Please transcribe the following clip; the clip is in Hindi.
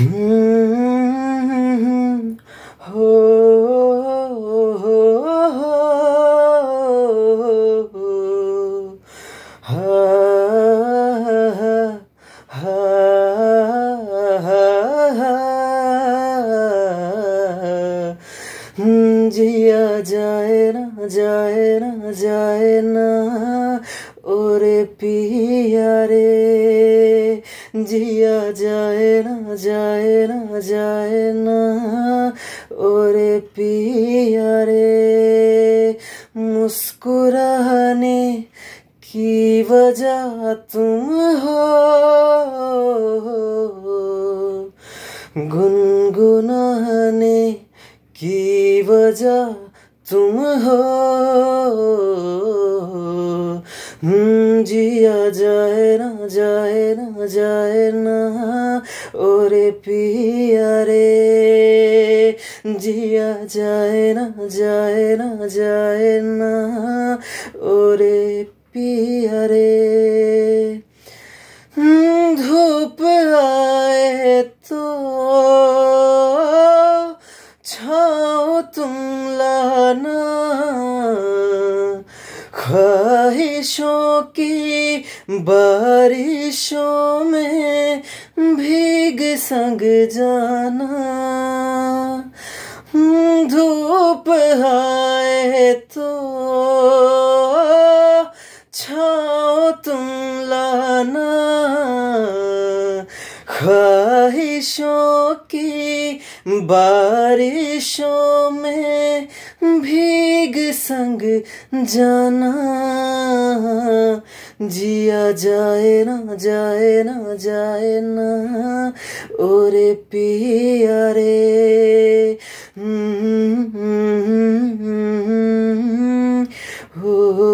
Mm-hmm. Oh, oh, oh, ah, ah, ah, जिया जाए ना जाए ना जाए ना ओरे पिया रे जिया जाए ना जाए ना जाए ना ओरे पिया रे मुस्कुराने की वजह तुम हो गुनगुनाने की वजह तुम हो hmm. जिया जाए ना जाए ना जाए ना ओरे पिया रे जिया जाए ना जाए ना जाए ना ओरे पिया रे हम्म, धूप आए तो छाओ तुम लाना ख्वाहिशों की बारिशों में भीग संग जाना हम्म, धूप आए तो छाओ तुम लाना ख्वाहिशों की बारिशों में भी संग जाना जिया जाए ना जाए ना जाए ना ओरे पिया रे हम्म, हम्म, हम्म, हो